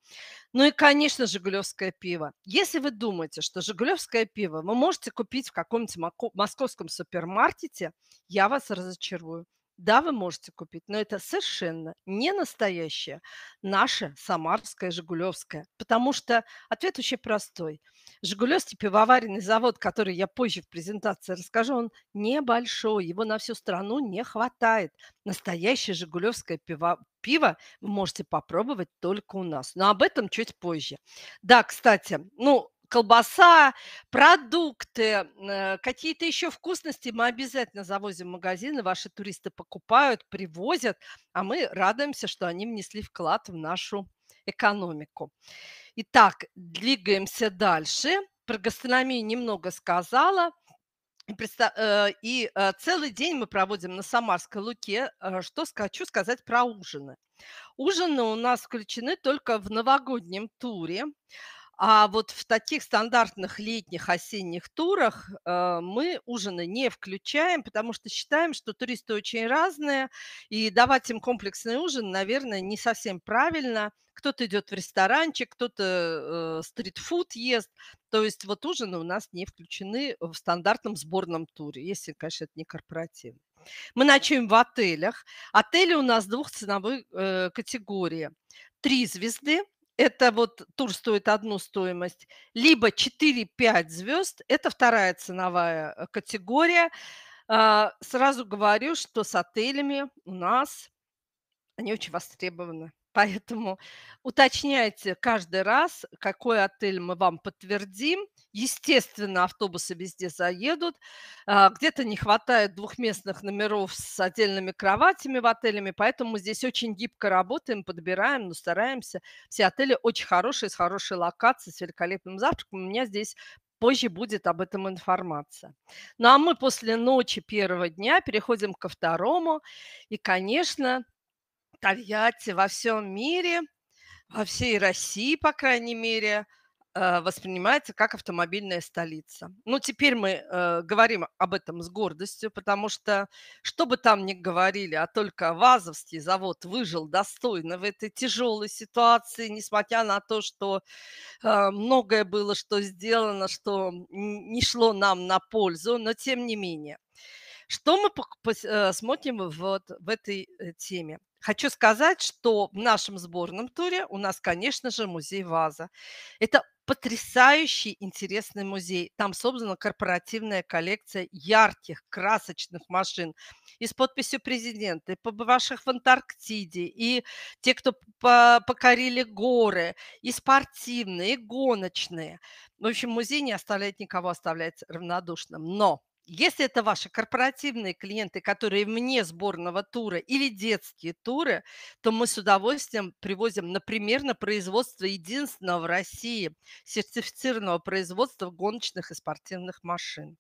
Speaker 3: Ну и, конечно, жигулевское пиво. Если вы думаете, что жигулевское пиво вы можете купить в каком-нибудь московском супермаркете, я вас разочарую. Да, вы можете купить, но это совершенно не настоящая наша самарская «Жигулевская». Потому что ответ очень простой. «Жигулевский» пивоваренный завод, который я позже в презентации расскажу, он небольшой, его на всю страну не хватает. Настоящее «Жигулевское» пиво, пиво вы можете попробовать только у нас. Но об этом чуть позже. Да, кстати, ну, колбаса, продукты, э, какие-то еще вкусности мы обязательно завозим в магазины, ваши туристы покупают, привозят, а мы радуемся, что они внесли вклад в нашу экономику. Итак, двигаемся дальше. Про гастрономию немного сказала. Э, и э, целый день мы проводим на Самарской Луке. Что хочу сказать про ужины. Ужины у нас включены только в новогоднем туре. А вот в таких стандартных летних осенних турах э, мы ужины не включаем, потому что считаем, что туристы очень разные, и давать им комплексный ужин, наверное, не совсем правильно. Кто-то идет в ресторанчик, кто-то э, стритфуд ест. То есть вот ужины у нас не включены в стандартном сборном туре, если, конечно, это не корпоратив. Мы ночуем в отелях. Отели у нас двухценовой э, категории. Три звезды – это вот тур стоит одну стоимость, либо 4-5 звезд, это вторая ценовая э, категория. А, сразу говорю, что с отелями у нас они очень востребованы. Поэтому уточняйте каждый раз, какой отель мы вам подтвердим, Естественно, автобусы везде заедут. А, где-то не хватает двухместных номеров с отдельными кроватями в отелями, поэтому здесь очень гибко работаем, подбираем, но ну, стараемся. Все отели очень хорошие, с хорошей локацией, с великолепным завтраком. У меня здесь позже будет об этом информация. Ну а мы после ночи первого дня переходим ко второму. И, конечно, Тольятти во всем мире, во всей России, по крайней мере – Э, воспринимается как автомобильная столица. Ну, теперь мы э, говорим об этом с гордостью, потому что, что бы там ни говорили, а только Вазовский завод выжил достойно в этой тяжелой ситуации, несмотря на то, что э, многое было, что сделано, что не шло нам на пользу, но тем не менее. Что мы посмотрим э, вот в этой э, теме? Хочу сказать, что в нашем сборном туре у нас, конечно же, музей ВАЗа. Это потрясающий интересный музей. Там собрана корпоративная коллекция ярких, красочных машин. И с подписью президента, и побывавших в Антарктиде, и те, кто покорили горы, и спортивные, и гоночные. В общем, музей не оставляет никого, оставляет равнодушным. Но если это ваши корпоративные клиенты, которые вне сборного тура или детские туры, то мы с удовольствием привозим, например, на производство единственного в России сертифицированного производства гоночных и спортивных машин.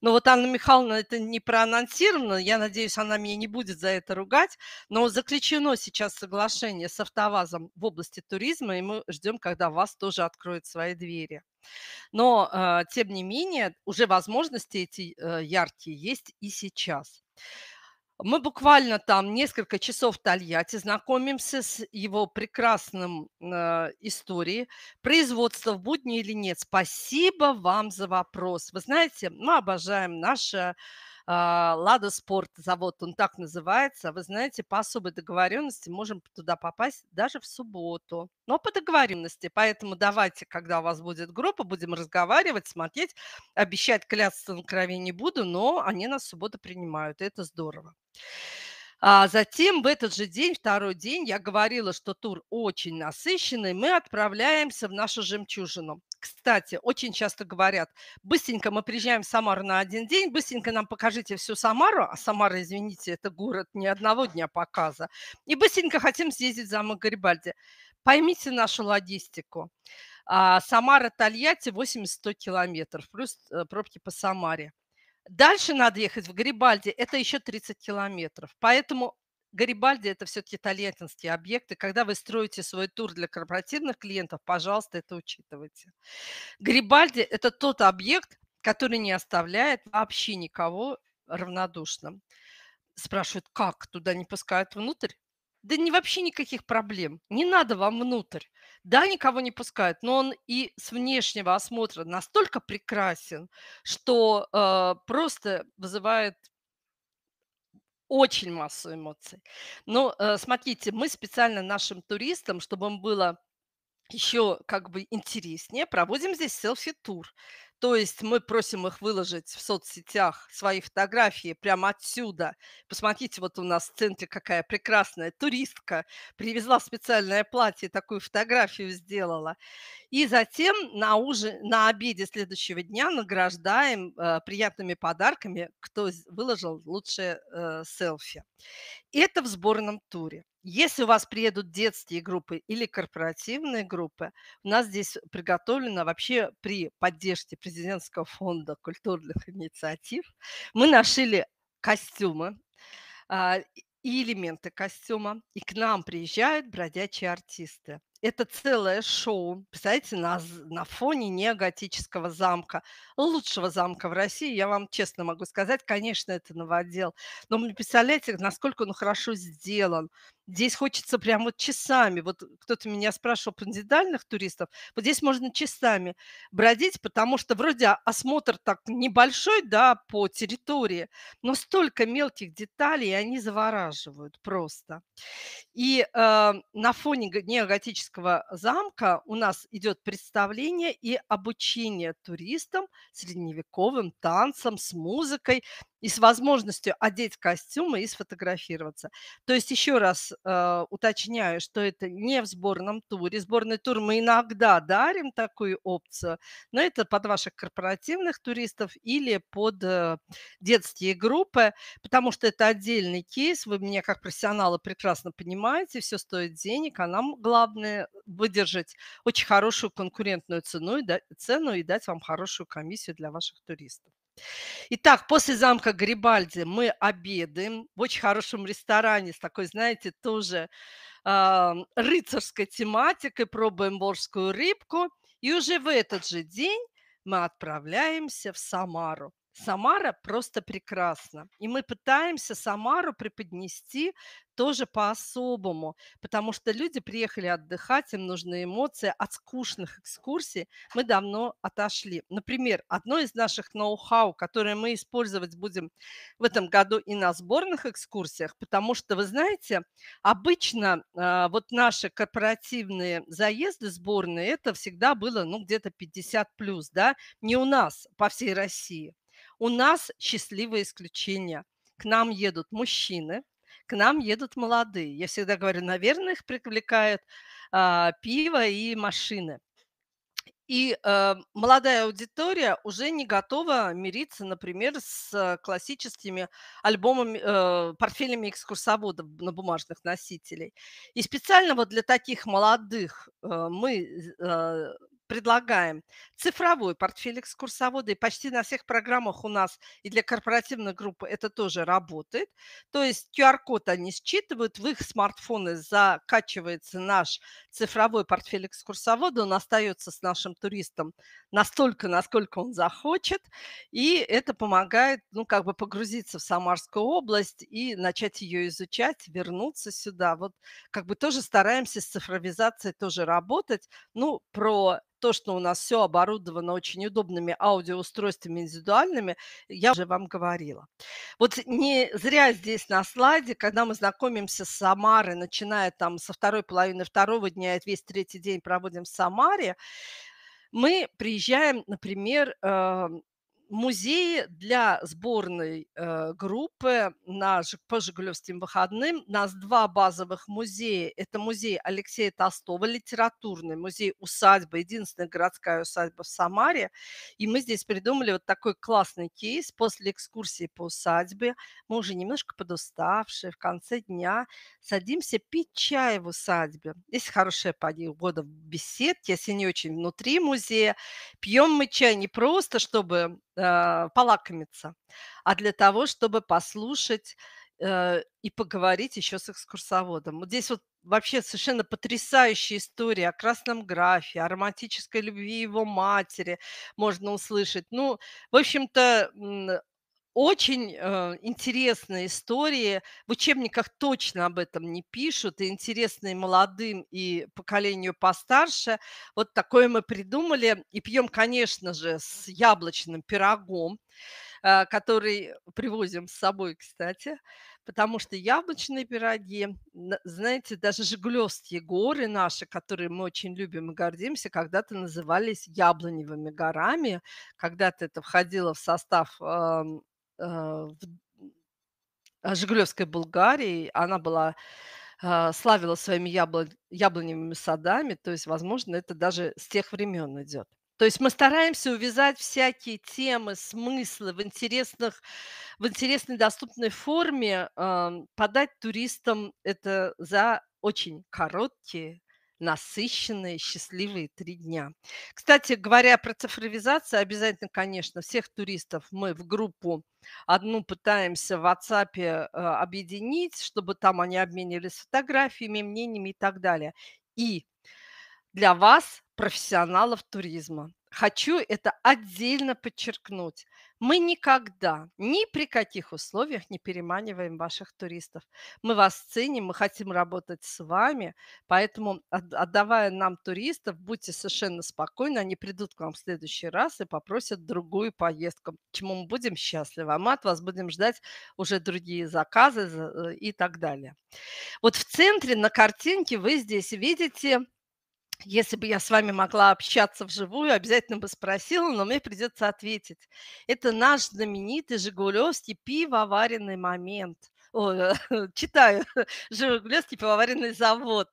Speaker 3: Но вот Анна Михайловна это не проанонсировано, я надеюсь, она меня не будет за это ругать, но заключено сейчас соглашение с автовазом в области туризма, и мы ждем, когда вас тоже откроют свои двери. Но, э, тем не менее, уже возможности эти э, яркие есть и сейчас. Мы буквально там несколько часов в Тольятти знакомимся с его прекрасным э, историей. Производство в будни или нет? Спасибо вам за вопрос. Вы знаете, мы обожаем наше а, Лада Спорт завод, он так называется. А вы знаете, по особой договоренности можем туда попасть даже в субботу. Но по договоренности. Поэтому давайте, когда у вас будет группа, будем разговаривать, смотреть. Обещать клясться на крови не буду, но они нас в субботу принимают. И это здорово. А затем в этот же день, второй день, я говорила, что тур очень насыщенный, мы отправляемся в нашу жемчужину кстати, очень часто говорят, быстренько мы приезжаем в Самару на один день, быстренько нам покажите всю Самару, а Самара, извините, это город не одного дня показа, и быстренько хотим съездить в замок Гарибальди. Поймите нашу логистику. А, Самара-Тольятти 80-100 километров, плюс э, пробки по Самаре. Дальше надо ехать в Гарибальде, это еще 30 километров. Поэтому Гарибальди – это все-таки итальянские объекты. Когда вы строите свой тур для корпоративных клиентов, пожалуйста, это учитывайте. Гарибальди – это тот объект, который не оставляет вообще никого равнодушным. Спрашивают, как туда не пускают внутрь? Да не вообще никаких проблем. Не надо вам внутрь. Да, никого не пускают, но он и с внешнего осмотра настолько прекрасен, что э, просто вызывает очень массу эмоций. Но э, смотрите, мы специально нашим туристам, чтобы им было еще как бы интереснее, проводим здесь селфи-тур. То есть мы просим их выложить в соцсетях свои фотографии прямо отсюда. Посмотрите, вот у нас в центре какая прекрасная туристка привезла специальное платье, такую фотографию сделала. И затем на, ужин, на обеде следующего дня награждаем э, приятными подарками, кто выложил лучшее э, селфи. Это в сборном туре. Если у вас приедут детские группы или корпоративные группы, у нас здесь приготовлено вообще при поддержке президентского фонда культурных инициатив, мы нашили костюмы а, и элементы костюма, и к нам приезжают бродячие артисты. Это целое шоу, представляете, на, на фоне неоготического замка, лучшего замка в России, я вам честно могу сказать, конечно, это новодел, но вы представляете, насколько он хорошо сделан, Здесь хочется прям вот часами. Вот кто-то меня спрашивал про индивидуальных туристов. Вот здесь можно часами бродить, потому что вроде а, осмотр так небольшой, да, по территории, но столько мелких деталей, и они завораживают просто. И э, на фоне неоготического замка у нас идет представление и обучение туристам средневековым танцам с музыкой и с возможностью одеть костюмы и сфотографироваться. То есть еще раз э, уточняю, что это не в сборном туре. Сборный тур мы иногда дарим такую опцию, но это под ваших корпоративных туристов или под э, детские группы, потому что это отдельный кейс. Вы меня как профессионала прекрасно понимаете, все стоит денег, а нам главное выдержать очень хорошую конкурентную цену и, да, цену и дать вам хорошую комиссию для ваших туристов. Итак, после замка Грибальди мы обедаем в очень хорошем ресторане с такой, знаете, тоже э, рыцарской тематикой, пробуем волжскую рыбку. И уже в этот же день мы отправляемся в Самару. Самара просто прекрасна. И мы пытаемся Самару преподнести тоже по-особому, потому что люди приехали отдыхать, им нужны эмоции. От скучных экскурсий мы давно отошли. Например, одно из наших ноу-хау, которое мы использовать будем в этом году и на сборных экскурсиях, потому что, вы знаете, обычно э, вот наши корпоративные заезды сборные, это всегда было ну, где-то 50 плюс, да, не у нас, а по всей России. У нас счастливое исключение. К нам едут мужчины, к нам едут молодые. Я всегда говорю, наверное, их привлекает а, пиво и машины. И э, молодая аудитория уже не готова мириться, например, с классическими альбомами, э, портфелями экскурсоводов на бумажных носителей. И специально вот для таких молодых э, мы э, предлагаем цифровой портфель экскурсовода, и почти на всех программах у нас и для корпоративных групп это тоже работает. То есть QR-код они считывают, в их смартфоны закачивается наш цифровой портфель экскурсовода, он остается с нашим туристом настолько, насколько он захочет, и это помогает, ну, как бы погрузиться в Самарскую область и начать ее изучать, вернуться сюда. Вот как бы тоже стараемся с цифровизацией тоже работать. Ну, про то, что у нас все оборудовано очень удобными аудиоустройствами индивидуальными, я уже вам говорила. Вот не зря здесь на слайде, когда мы знакомимся с Самарой, начиная там со второй половины второго дня и весь третий день проводим в Самаре, мы приезжаем, например, э, музеи для сборной э, группы на, по «Жигулевским выходным». У нас два базовых музея. Это музей Алексея Толстого, литературный музей «Усадьба», единственная городская усадьба в Самаре. И мы здесь придумали вот такой классный кейс. После экскурсии по усадьбе мы уже немножко подуставшие, в конце дня садимся пить чай в усадьбе. Есть хорошая погода в беседке, если не очень внутри музея. Пьем мы чай не просто, чтобы Э, полакомиться, а для того, чтобы послушать э, и поговорить еще с экскурсоводом. Вот здесь вот вообще совершенно потрясающая история о красном графе, о романтической любви его матери можно услышать. Ну, в общем-то, очень э, интересные истории. В учебниках точно об этом не пишут, и интересные молодым и поколению постарше. Вот такое мы придумали. И пьем, конечно же, с яблочным пирогом, э, который привозим с собой, кстати, потому что яблочные пироги, знаете, даже Жигулевские горы наши, которые мы очень любим и гордимся, когда-то назывались яблоневыми горами, когда-то это входило в состав э, э, в а, Жигулевской Булгарии. Она была а, славила своими яблонь, яблоневыми садами, то есть, возможно, это даже с тех времен идет. То есть мы стараемся увязать всякие темы, смыслы в, интересных, в интересной доступной форме, э, подать туристам это за очень короткие насыщенные, счастливые три дня. Кстати, говоря про цифровизацию, обязательно, конечно, всех туристов мы в группу одну пытаемся в WhatsApp э, объединить, чтобы там они обменились фотографиями, мнениями и так далее. И для вас профессионалов туризма. Хочу это отдельно подчеркнуть. Мы никогда, ни при каких условиях не переманиваем ваших туристов. Мы вас ценим, мы хотим работать с вами, поэтому отдавая нам туристов, будьте совершенно спокойны, они придут к вам в следующий раз и попросят другую поездку, чему мы будем счастливы, а мы от вас будем ждать уже другие заказы э, и так далее. Вот в центре на картинке вы здесь видите если бы я с вами могла общаться вживую, обязательно бы спросила, но мне придется ответить. Это наш знаменитый «Жигулевский пивоваренный момент». О, читаю. «Жигулевский пивоваренный завод».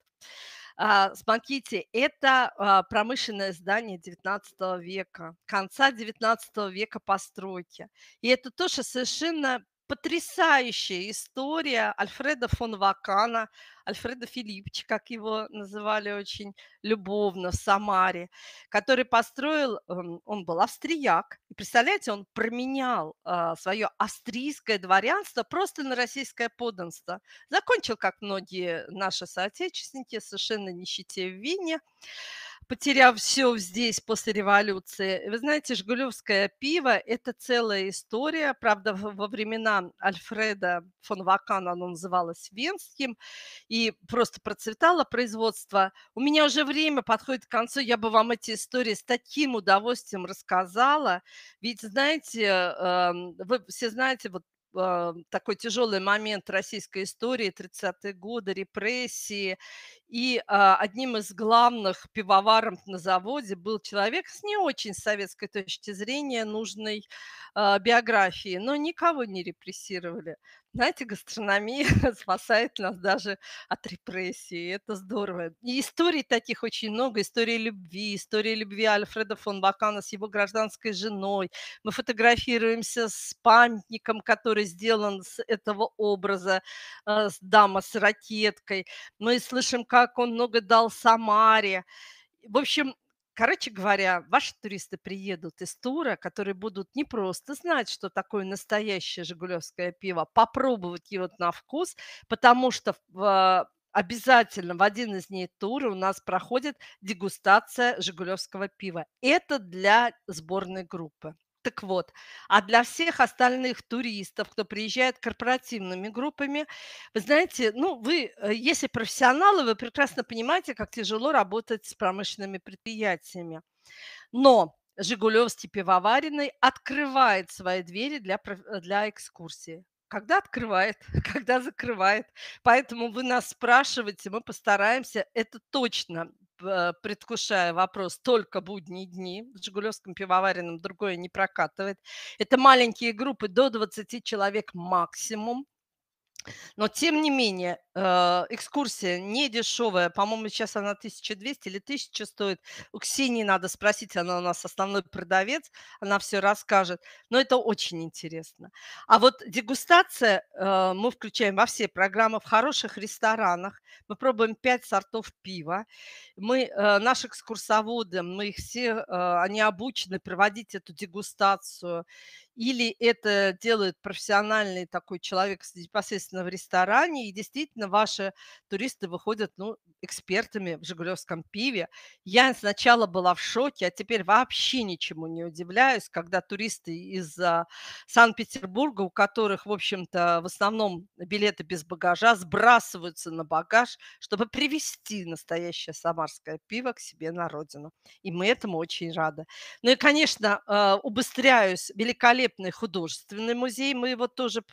Speaker 3: А, смотрите, это а, промышленное здание 19 века, конца 19 века постройки. И это тоже совершенно потрясающая история Альфреда фон Вакана, Альфреда Филиппча, как его называли очень любовно в Самаре, который построил, эм, он был австрияк, и представляете, он променял а, свое австрийское дворянство просто на российское подданство. Закончил, как многие наши соотечественники, совершенно нищете в Вине потеряв все здесь после революции. Вы знаете, жигулевское пиво – это целая история. Правда, во времена Альфреда фон Вакана оно называлось Венским, и просто процветало производство. У меня уже время подходит к концу, я бы вам эти истории с таким удовольствием рассказала. Ведь, знаете, эм, вы все знаете, вот э, такой тяжелый момент российской истории, 30-е годы, репрессии. И а, одним из главных пивоваров на заводе был человек с не очень советской точки зрения нужной а, биографии, но никого не репрессировали. Знаете, гастрономия спасает нас даже от репрессий. Это здорово. И историй таких очень много. История любви, история любви Альфреда фон Бакана с его гражданской женой. Мы фотографируемся с памятником, который сделан с этого образа, а, с дама с ракеткой. Мы слышим, как как он много дал Самаре. В общем, Короче говоря, ваши туристы приедут из тура, которые будут не просто знать, что такое настоящее жигулевское пиво, а попробовать его на вкус, потому что в, обязательно в один из дней тура у нас проходит дегустация жигулевского пива. Это для сборной группы. Так вот, а для всех остальных туристов, кто приезжает корпоративными группами, вы знаете, ну, вы, э, если профессионалы, вы прекрасно понимаете, как тяжело работать с промышленными предприятиями. Но Жигулевский пивоваренный открывает свои двери для, э, для экскурсии. Когда открывает, когда закрывает. Поэтому вы нас спрашиваете, мы постараемся это точно предвкушая вопрос, только будние дни. В «Жигулевском пивоваренном» другое не прокатывает. Это маленькие группы до 20 человек максимум. Но, тем не менее, э, экскурсия не дешевая. По-моему, сейчас она 1200 или 1000 стоит. У Ксении надо спросить, она у нас основной продавец, она все расскажет. Но это очень интересно. А вот дегустация э, мы включаем во все программы в хороших ресторанах. Мы пробуем 5 сортов пива. Мы, э, наши экскурсоводы, мы их все, они обучены проводить эту дегустацию или это делает профессиональный такой человек непосредственно в ресторане, и действительно ваши туристы выходят ну, экспертами в «Жигулевском пиве». Я сначала была в шоке, а теперь вообще ничему не удивляюсь, когда туристы из Санкт-Петербурга, у которых, в общем-то, в основном билеты без багажа, сбрасываются на багаж, чтобы привезти настоящее самарское пиво к себе на родину. И мы этому очень рады. Ну и, конечно, э, убыстряюсь великолепно великолепный художественный музей, мы его тоже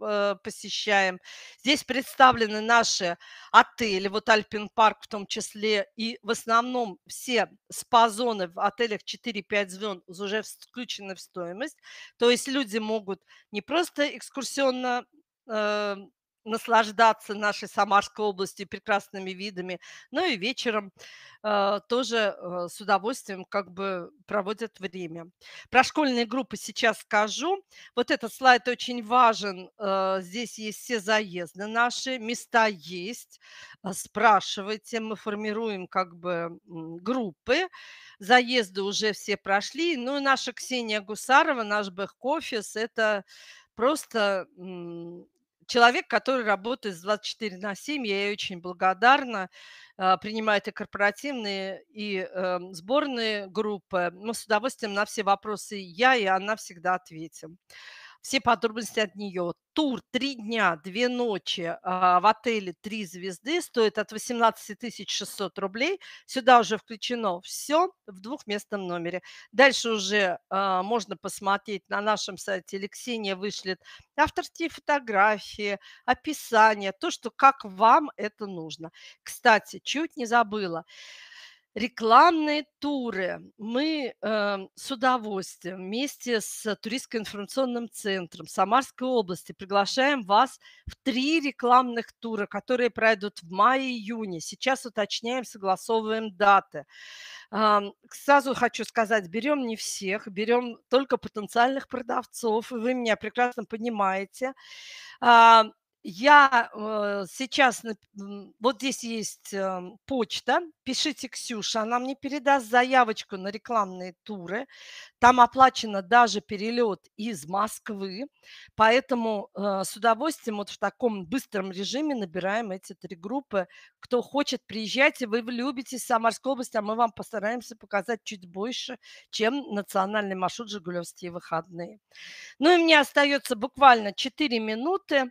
Speaker 3: а, посещаем. Здесь представлены наши отели, вот Альпин Парк в том числе, и в основном все спа-зоны в отелях 4-5 звезд уже включены в стоимость. То есть люди могут не просто экскурсионно а, наслаждаться нашей Самарской областью прекрасными видами. Ну и вечером э, тоже э, с удовольствием как бы проводят время. Про школьные группы сейчас скажу. Вот этот слайд очень важен. Э, здесь есть все заезды наши, места есть. Э, спрашивайте, мы формируем как бы группы. Заезды уже все прошли. Ну и наша Ксения Гусарова, наш бэк-офис, это просто человек, который работает с 24 на 7, я ей очень благодарна, а, принимает и корпоративные, и эм, сборные группы. Мы с удовольствием на все вопросы я и она всегда ответим. Все подробности от нее. Тур три дня, две ночи а, в отеле «Три звезды» стоит от 18 600 рублей. Сюда уже включено все в двухместном номере. Дальше уже а, можно посмотреть на нашем сайте. Алексения вышлет авторские фотографии, описание, то, что как вам это нужно. Кстати, чуть не забыла рекламные туры мы э, с удовольствием вместе с Туристско-информационным центром Самарской области приглашаем вас в три рекламных тура, которые пройдут в мае-июне. Сейчас уточняем, согласовываем даты. Э, сразу хочу сказать, берем не всех, берем только потенциальных продавцов, вы меня прекрасно понимаете. Э, я э, сейчас, вот здесь есть эм, почта, пишите Ксюша, она мне передаст заявочку на рекламные туры. Там оплачено даже перелет из Москвы, поэтому э, с удовольствием вот в таком быстром режиме набираем эти три группы. Кто хочет, приезжайте, вы влюбитесь в Самарскую область, а мы вам постараемся показать чуть больше, чем национальный маршрут «Жигулевские выходные». Ну и мне остается буквально 4 минуты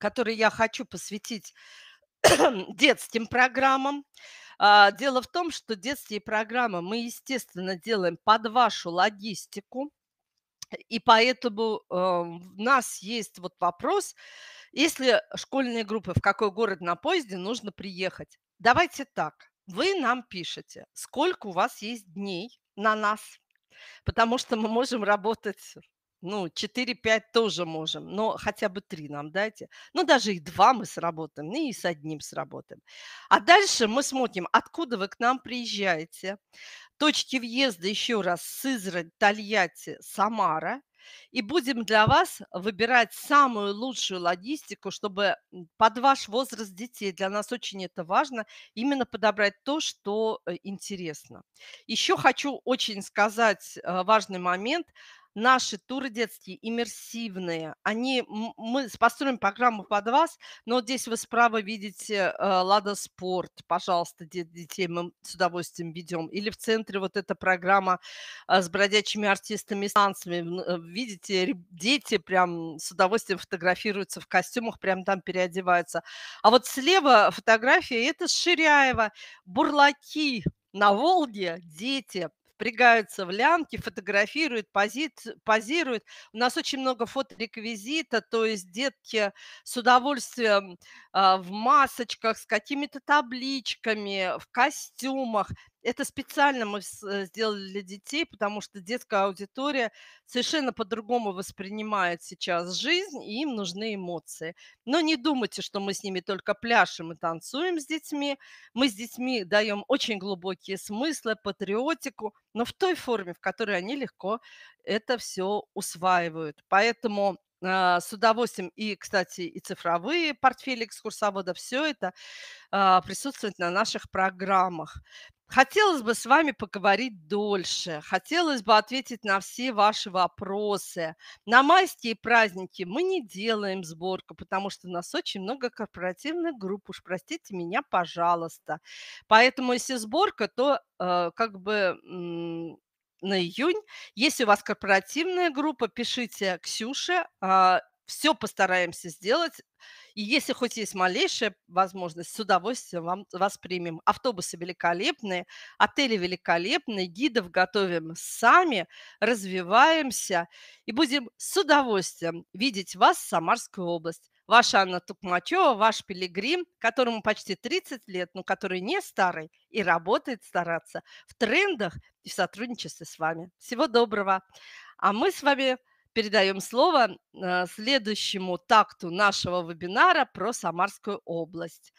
Speaker 3: который я хочу посвятить детским программам. А, дело в том, что детские программы мы, естественно, делаем под вашу логистику. И поэтому у а, нас есть вот вопрос, если школьные группы, в какой город на поезде нужно приехать? Давайте так, вы нам пишете, сколько у вас есть дней на нас, потому что мы можем работать ну, 4-5 тоже можем, но хотя бы 3 нам дайте. Ну, даже и 2 мы сработаем, ну и с одним сработаем. А дальше мы смотрим, откуда вы к нам приезжаете. Точки въезда еще раз Сызрань, Тольятти, Самара. И будем для вас выбирать самую лучшую логистику, чтобы под ваш возраст детей, для нас очень это важно, именно подобрать то, что э, интересно. Еще хочу очень сказать э, важный момент – наши туры детские иммерсивные. Они, мы построим программу под вас, но вот здесь вы справа видите э, «Лада Спорт», пожалуйста, детей мы с удовольствием ведем. Или в центре вот эта программа э, с бродячими артистами и станциями. Э, видите, дети прям с удовольствием фотографируются в костюмах, прям там переодеваются. А вот слева фотография – это Ширяева, бурлаки, на Волге дети впрягаются в лямки, фотографируют, пози... позируют. У нас очень много фотореквизита, то есть детки с удовольствием а, в масочках, с какими-то табличками, в костюмах это специально мы э, сделали для детей, потому что детская аудитория совершенно по-другому воспринимает сейчас жизнь, и им нужны эмоции. Но не думайте, что мы с ними только пляшем и танцуем с детьми. Мы с детьми даем очень глубокие смыслы, патриотику, но в той форме, в которой они легко это все усваивают. Поэтому а, с удовольствием и, кстати, и цифровые портфели экскурсовода, все это а, присутствует на наших программах. Хотелось бы с вами поговорить дольше, хотелось бы ответить на все ваши вопросы. На майские праздники мы не делаем сборку, потому что у нас очень много корпоративных групп, уж простите меня, пожалуйста. Поэтому если сборка, то э, как бы э, на июнь. Если у вас корпоративная группа, пишите Ксюше, э, а, все постараемся сделать и если хоть есть малейшая возможность, с удовольствием вам, вас примем. Автобусы великолепные, отели великолепные, гидов готовим сами, развиваемся и будем с удовольствием видеть вас, Самарскую область. Ваша Анна Тукмачева, ваш пилигрим, которому почти 30 лет, но который не старый и работает стараться в трендах и в сотрудничестве с вами. Всего доброго. А мы с вами передаем слово э, следующему такту нашего вебинара про Самарскую область.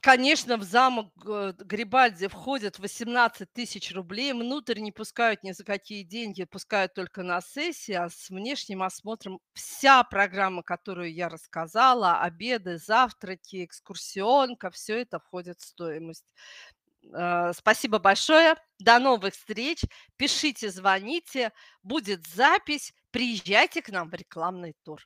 Speaker 3: Конечно, в замок э, Грибальди входят 18 тысяч рублей. Внутрь не пускают ни за какие деньги, пускают только на сессии. А с внешним осмотром вся программа, которую я рассказала, обеды, завтраки, экскурсионка, все это входит в стоимость. Э, спасибо большое. До новых встреч. Пишите, звоните. Будет запись. Приезжайте к нам в рекламный тур.